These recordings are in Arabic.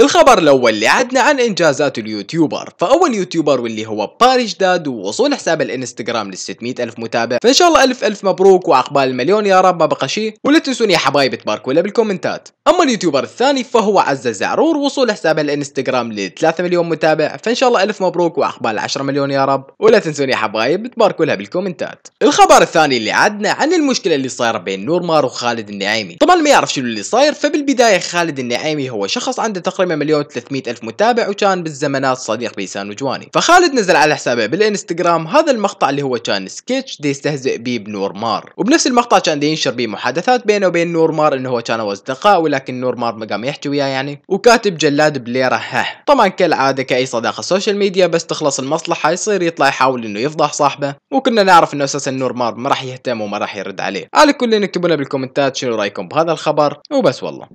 الخبر الاول اللي عدنا عن انجازات اليوتيوبر فاول يوتيوبر واللي هو باري جداد ووصول حساب الانستغرام لل 600 الف متابع فان شاء الله الف الف مبروك وعقبال المليون يا رب ما بقى شيء ولا تنسوني يا حبايب تباركوا له بالكومنتات اما اليوتيوبر الثاني فهو عز زعرور وصول حساب الانستغرام ل 3 مليون متابع فان شاء الله الف مبروك وعقبال 10 مليون يا رب ولا تنسوني يا حبايب تباركوا بالكومنتات الخبر الثاني اللي عدنا عن المشكله اللي صايره بين نور مار وخالد النعيمي طبعا ما يعرف شنو اللي صاير فبالبدايه خالد النعيمي هو شخص عنده تقريبا جمع مليون و300 ألف متابع وكان بالزمنات صديق بيسان وجواني فخالد نزل على حسابه بالانستغرام هذا المقطع اللي هو كان سكتش دي يستهزئ بيه بنور مار وبنفس المقطع كان دي ينشر بيه محادثات بينه وبين نور مار انه هو كانوا اصدقاء ولكن نور مار ما قام يحكي وياه يعني وكاتب جلاد بليره هه طبعا كالعاده كاي صداقه سوشيال ميديا بس تخلص المصلحه يصير يطلع يحاول انه يفضح صاحبه وكنا نعرف انه اساسا نور مار ما راح يهتم وما راح يرد عليه على كل اللي لنا بالكومنتات شنو رايكم بهذا الخبر وبس والله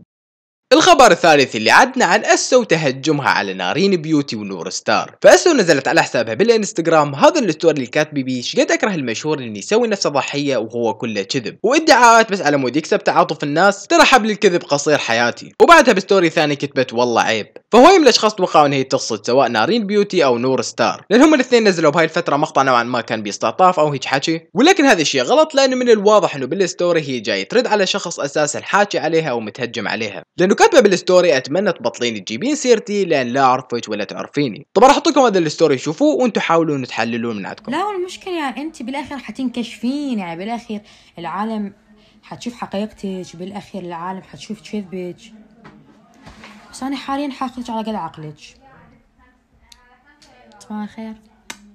الخبر الثالث اللي عدنا عن اسو تهجمها على نارين بيوتي ونور ستار فاسو نزلت على حسابها بالانستغرام هذا الستوري اللي كاتبه بيه قد اكره المشهور اللي يسوي نفسه ضحيه وهو كله كذب وادعاءات بس على مود يكسب تعاطف الناس ترى حبل الكذب قصير حياتي وبعدها بستوري ثاني كتبت والله عيب فهو من الاشخاص توقعوا ان هي تقصد سواء نارين بيوتي او نور ستار لان هم الاثنين نزلوا بهاي الفتره مقطع نوعا ما كان بيستعطاف او هيك حكي ولكن هذا الشيء غلط لانه من الواضح انه بالستوري هي جاي ترد على شخص اساسا حاكي عليها او متهجم عليها لانه كاتبه بالستوري اتمنى تبطلين تجيبين سيرتي لان لا اعرفك ولا تعرفيني طبعا راح احط لكم هذا الستوري شوفوه وانتم حاولوا ان تحللون من عندكم لا المشكله يعني انت بالاخر حتنكشفين يعني بالاخير العالم حتشوف حقيقتك بالاخير العالم حتشوف كذبك بس أنا حاليا حاخذك على قد عقلك صباح خير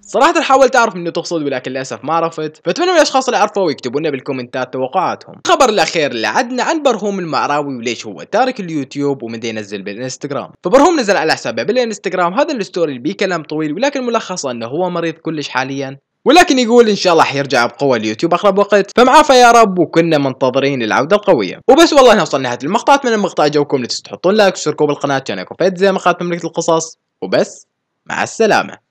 صراحة حاولت أعرف منو تقصد ولكن للأسف ما عرفت فأتمنى من الأشخاص اللي عرفوا يكتبوا لنا بالكومنتات توقعاتهم الخبر الأخير اللي عدنا عن برهوم المعراوي وليش هو تارك اليوتيوب ومدى ينزل بالإنستغرام فبرهوم نزل على حسابه بالإنستغرام هذا الستوري اللي بيه كلام طويل ولكن ملخصه أنه هو مريض كلش حاليا ولكن يقول ان شاء الله حيرجع بقوه اليوتيوب اقرب وقت فمعافى يا رب وكنا منتظرين العوده القويه وبس والله هنا وصلنا نهايه المقطع اتمنى المقطع جاكم لا تنسوا تحطون لايك وتشتركوا بالقناه انا فيت زي ما مملكه القصص وبس مع السلامه